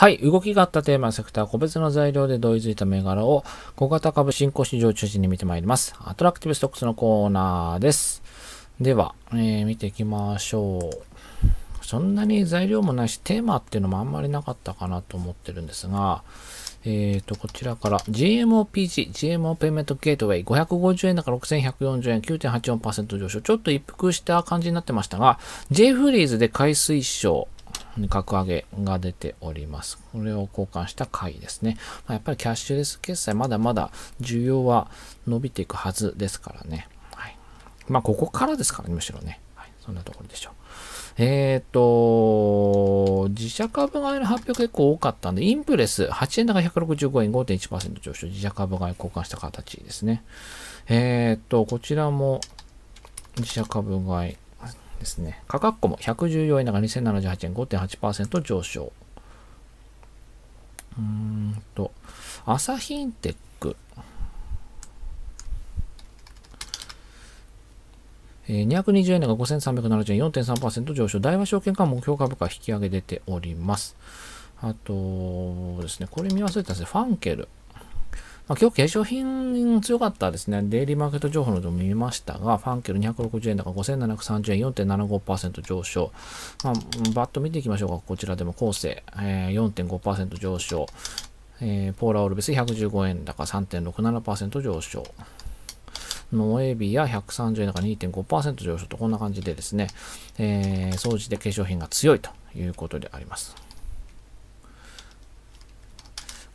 はい。動きがあったテーマ、セクター、個別の材料で同意づいた銘柄を、小型株新興市場を中心に見てまいります。アトラクティブストックスのコーナーです。では、えー、見ていきましょう。そんなに材料もないし、テーマっていうのもあんまりなかったかなと思ってるんですが、えー、と、こちらから GMOPG、GMO ペイメントゲートウェイ、550円だから6140円、9.84%上昇。ちょっと一服した感じになってましたが、J フリーズで海水賞。格上げが出ております。これを交換した回ですね。まやっぱりキャッシュレス決済、まだまだ需要は伸びていくはずですからね。はい、まあ、ここからですからね、むしろね。はい、そんなところでしょう。えっ、ー、と、自社株買いの発表結構多かったんで、インプレス8円高165円5.1%上昇、自社株買い交換した形ですね。えっ、ー、と、こちらも自社株買いですね。価格も114円高2078円5.8%上昇。うーんと、アサヒンテック。220円が5370円4.3%上昇。大和証券が目標株価引き上げ出ております。あとですね、これ見忘れたんですね。ファンケル。まあ、今日化粧品強かったですね。デイリーマーケット情報どと見ましたが、ファンケル260円高5730円4.75%上昇。まあ、バッと見ていきましょうか。こちらでも構成、えー、4.5%上昇。えー、ポーラオルベス115円高3.67%上昇。ノエビア130円高2.5%上昇とこんな感じでですね、えー、総じて化粧品が強いということであります。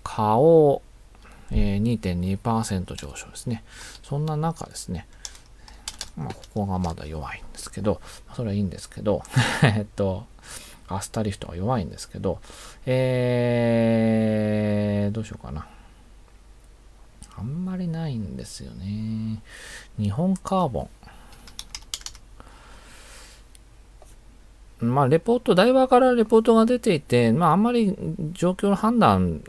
花王、え2.2%上昇ですね。そんな中ですね、まあ、ここがまだ弱いんですけど、それはいいんですけど、えっと、アスタリフトが弱いんですけど、えー、どうしようかな。あんまりないんですよね。日本カーボン。まあ、レポート、ダイバーからレポートが出ていて、まあ、あんまり状況の判断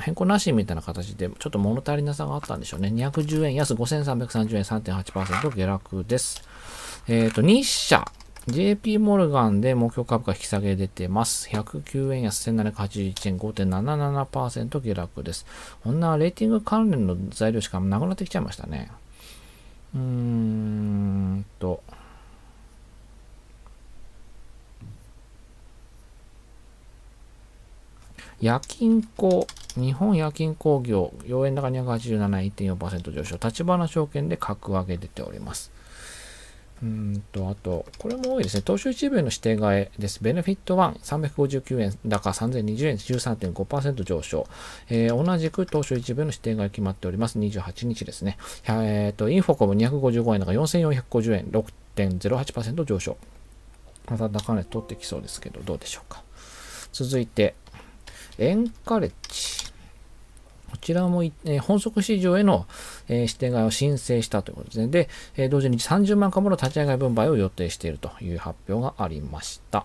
変更なしみたいな形で、ちょっと物足りなさがあったんでしょうね。210円安5330円3.8%下落です。えっ、ー、と、日社。JP モルガンで目標株価引き下げ出てます。109円安1781円5.77%下落です。こんなレーティング関連の材料しかなくなってきちゃいましたね。うーんと。夜勤工、日本夜勤工業、4円高287.4%上昇、立花証券で格上げ出ております。うんと、あと、これも多いですね。東証一部への指定買いです。ベネフィット1、359円高3020円、13.5%上昇。えー、同じく東証一部への指定買い決まっております。28日ですね。えっ、ー、と、インフォコム255円高4450円、6.08%上昇。また高値取ってきそうですけど、どうでしょうか。続いて、エンカレッジ。こちらも、えー、本則市場への、えー、指定買いを申請したということですね。で、えー、同時に30万株の立ち上がり分配を予定しているという発表がありました。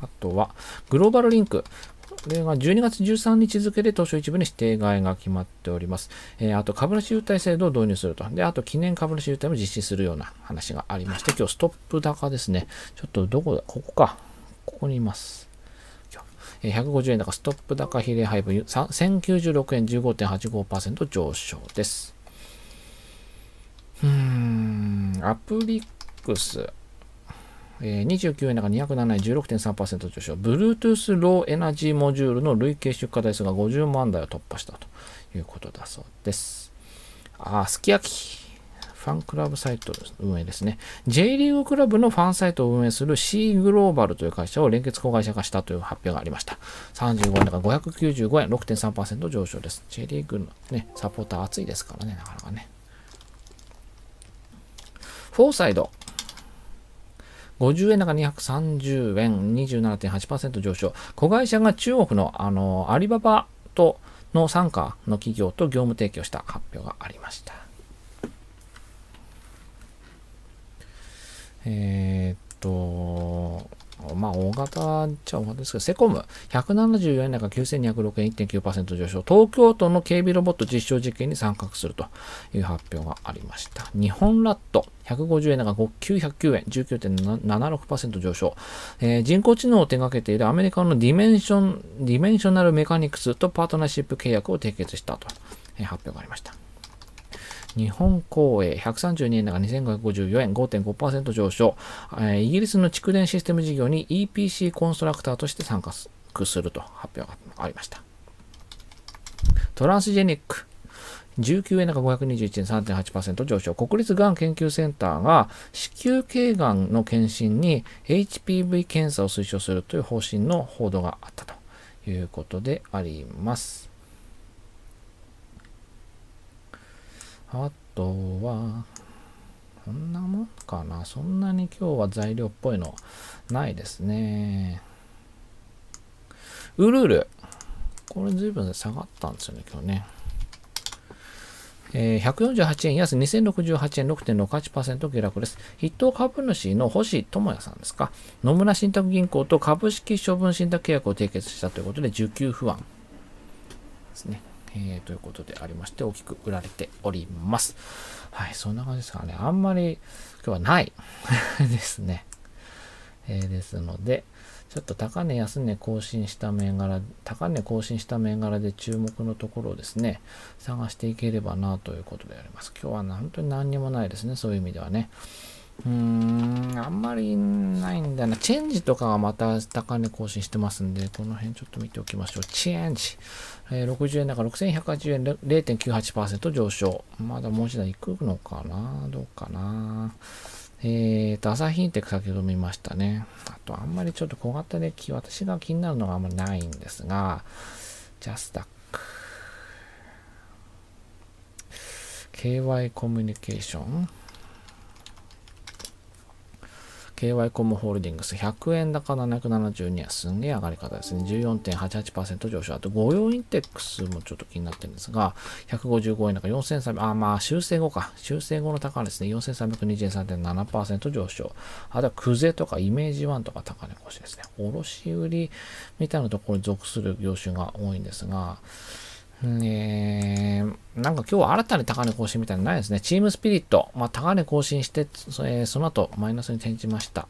あとは、グローバルリンク。これが12月13日付で東証一部に指定買いが決まっております。えー、あと、株主優待制度を導入すると。で、あと、記念株主優待も実施するような話がありまして、今日ストップ高ですね。ちょっとどこだ、ここか。ここにいます。え150円高ストップ高比例配分1096円15.85%上昇です。うん、アプリックス。えー、29円高207円16.3%上昇。Bluetooth ローエナジーモジュールの累計出荷台数が50万台を突破したということだそうです。あ、すき焼き。ファンクラブサイト運営ですね。J リーグクラブのファンサイトを運営する C グローバルという会社を連結子会社化したという発表がありました。35円だから595円、6.3%上昇です。J リーグのね、サポーター熱いですからね、なかなかね。フォーサイド。50円高230円、27.8%上昇。子会社が中国のあのアリババとの傘下の企業と業務提供した発表がありました。えー、っと、まあ、大型っちゃ大型ですけど、セコム、174円高9206円1.9%上昇、東京都の警備ロボット実証実験に参画するという発表がありました。日本ラット、150円高909円19.76%上昇、えー、人工知能を手掛けているアメリカのディメンション、ディメンショナルメカニクスとパートナーシップ契約を締結したと、えー、発表がありました。日本公営132円高2554円5.5%上昇、えー、イギリスの蓄電システム事業に EPC コンストラクターとして参加すると発表がありました。トランスジェニック19円高521円3.8%上昇。国立がん研究センターが子宮頸がんの検診に HPV 検査を推奨するという方針の報道があったということであります。あとは、こんなもんかな。そんなに今日は材料っぽいのないですね。ウルル。これ随分下がったんですよね、今日ね。えー、148円安2068円6.68%下落です。筆頭株主の星智也さんですか。野村信託銀行と株式処分信託契約を締結したということで、受給不安ですね。えー、ということでありまして、大きく売られております。はい、そんな感じですからね、あんまり今日はない ですね。えー、ですので、ちょっと高値安値更新した銘柄、高値更新した銘柄で注目のところをですね、探していければなということであります。今日は本当に何にもないですね、そういう意味ではね。うーん、あんまりないんだな。チェンジとかはまた高値更新してますんで、この辺ちょっと見ておきましょう。チェンジ。えー、60円だから6180円0.98%上昇。まだもう一段いくのかなどうかなえーと、朝ヒンテク先ほど見ましたね。あと、あんまりちょっと小型で私が気になるのがあんまりないんですが、ジャスダック。KY コミュニケーション。KY コムホールディングス100円高772円。すんげえ上がり方ですね。14.88%上昇。あと、御用インテックスもちょっと気になってるんですが、155円高4300、あ、まあ、修正後か。修正後の高値ですね。4323円3.7%上昇。あとは、クゼとかイメージワンとか高値越しですね。卸売みたいなところに属する業種が多いんですが、えー、なんか今日は新たに高値更新みたいなのないですね。チームスピリット。まあ、高値更新して、えー、その後、マイナスに転じました。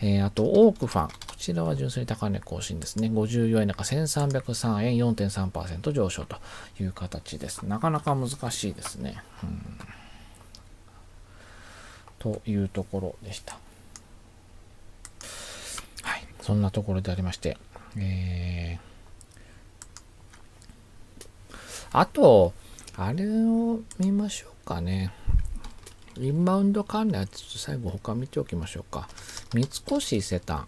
えー、あと、オークファン。こちらは純粋に高値更新ですね。54円高1303円4.3%上昇という形です。なかなか難しいですね。うん、というところでした。はい。そんなところでありまして、えーあと、あれを見ましょうかね。インバウンド関連はちょっと最後他見ておきましょうか。三越伊勢丹。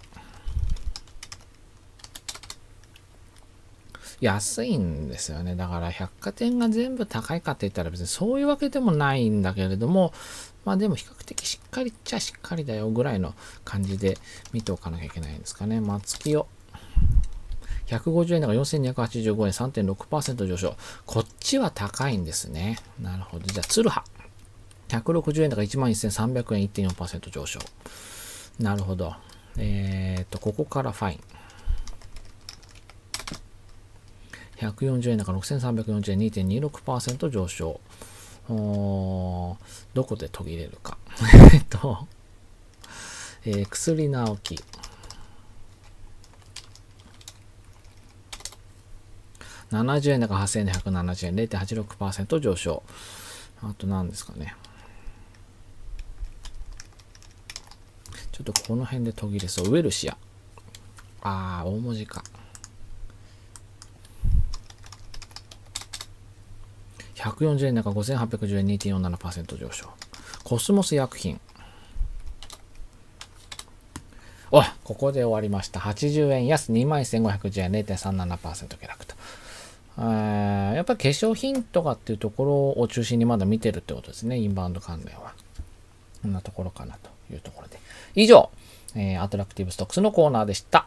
安いんですよね。だから百貨店が全部高いかって言ったら別にそういうわけでもないんだけれども、まあでも比較的しっかりっちゃしっかりだよぐらいの感じで見ておかなきゃいけないんですかね。松木を。150円高4285円3.6%上昇。こっちは高いんですね。なるほど。じゃあ、ツルハ。160円高11300円1.4%上昇。なるほど。えっ、ー、と、ここからファイン。140円高6340円2.26%上昇。おどこで途切れるか。えっと、えー、薬直樹。70円高8000円で170円、0.86%上昇。あと何ですかね。ちょっとこの辺で途切れそう。ウェルシア。あー、大文字か。140円高5810円2.47%上昇。コスモス薬品。おここで終わりました。80円安2万1510円0.37%下落と。やっぱり化粧品とかっていうところを中心にまだ見てるってことですね。インバウンド関連は。こんなところかなというところで。以上、えー、アトラクティブストックスのコーナーでした。